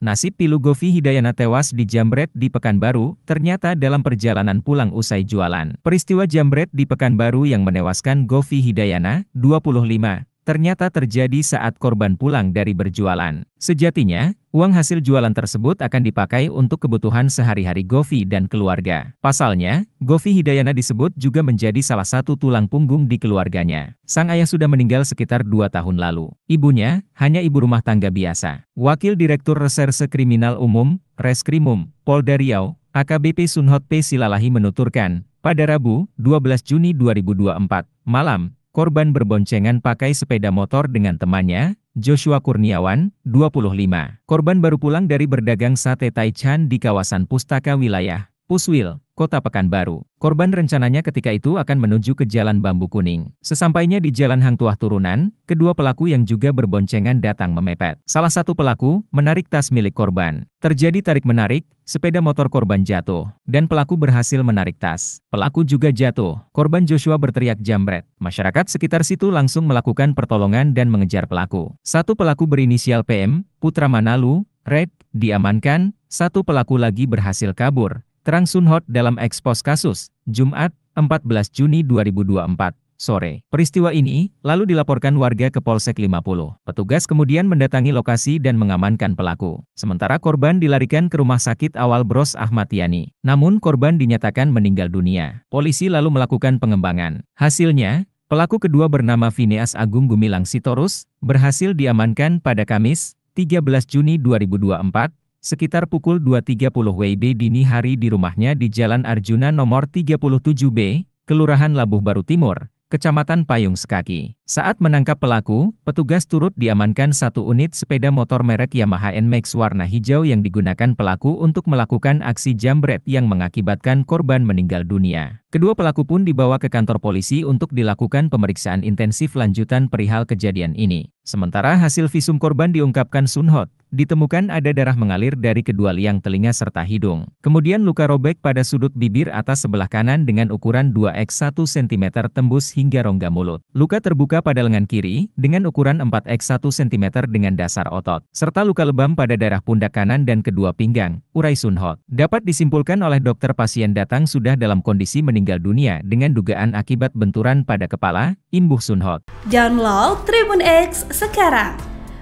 Nasib pilu Govi Hidayana tewas di Jambret di Pekanbaru, ternyata dalam perjalanan pulang usai jualan. Peristiwa Jambret di Pekanbaru yang menewaskan Govi Hidayana, 25, ternyata terjadi saat korban pulang dari berjualan. Sejatinya, uang hasil jualan tersebut akan dipakai untuk kebutuhan sehari-hari Govi dan keluarga. Pasalnya, Govi Hidayana disebut juga menjadi salah satu tulang punggung di keluarganya. Sang ayah sudah meninggal sekitar dua tahun lalu. Ibunya, hanya ibu rumah tangga biasa. Wakil Direktur Reserse Kriminal Umum, Reskrimum, Polda Riau, AKBP Sunhot P. Silalahi menuturkan, pada Rabu, 12 Juni 2024, malam, korban berboncengan pakai sepeda motor dengan temannya, Joshua Kurniawan, 25. Korban baru pulang dari berdagang sate Taichan di kawasan Pustaka Wilayah, Puswil, Kota Pekanbaru. Korban rencananya ketika itu akan menuju ke Jalan Bambu Kuning. Sesampainya di Jalan Hang Tuah Turunan, kedua pelaku yang juga berboncengan datang memepet. Salah satu pelaku menarik tas milik korban. Terjadi tarik-menarik, sepeda motor korban jatuh, dan pelaku berhasil menarik tas. Pelaku juga jatuh. Korban Joshua berteriak jambret. Masyarakat sekitar situ langsung melakukan pertolongan dan mengejar pelaku. Satu pelaku berinisial PM, Putra Manalu, Red, diamankan, satu pelaku lagi berhasil kabur. Terang Sunhot dalam ekspos kasus, Jumat, 14 Juni 2024, sore. Peristiwa ini, lalu dilaporkan warga ke Polsek 50. Petugas kemudian mendatangi lokasi dan mengamankan pelaku. Sementara korban dilarikan ke rumah sakit awal Bros Ahmad Yani. Namun korban dinyatakan meninggal dunia. Polisi lalu melakukan pengembangan. Hasilnya, pelaku kedua bernama Vineas Agung Gumilang Sitorus, berhasil diamankan pada Kamis, 13 Juni 2024, Sekitar pukul 2.30 WIB dini hari di rumahnya di Jalan Arjuna nomor 37B, Kelurahan Labuh Baru Timur, Kecamatan Payung Sekaki. Saat menangkap pelaku, petugas turut diamankan satu unit sepeda motor merek Yamaha NMAX warna hijau yang digunakan pelaku untuk melakukan aksi jambret yang mengakibatkan korban meninggal dunia. Kedua pelaku pun dibawa ke kantor polisi untuk dilakukan pemeriksaan intensif lanjutan perihal kejadian ini. Sementara hasil visum korban diungkapkan Sunhot, Ditemukan ada darah mengalir dari kedua liang telinga serta hidung. Kemudian luka robek pada sudut bibir atas sebelah kanan dengan ukuran 2x1 cm tembus hingga rongga mulut. Luka terbuka pada lengan kiri dengan ukuran 4x1 cm dengan dasar otot. Serta luka lebam pada darah pundak kanan dan kedua pinggang, urai Sunhot. Dapat disimpulkan oleh dokter pasien datang sudah dalam kondisi meninggal dunia dengan dugaan akibat benturan pada kepala, imbuh Sunhot. Download Tribun X sekarang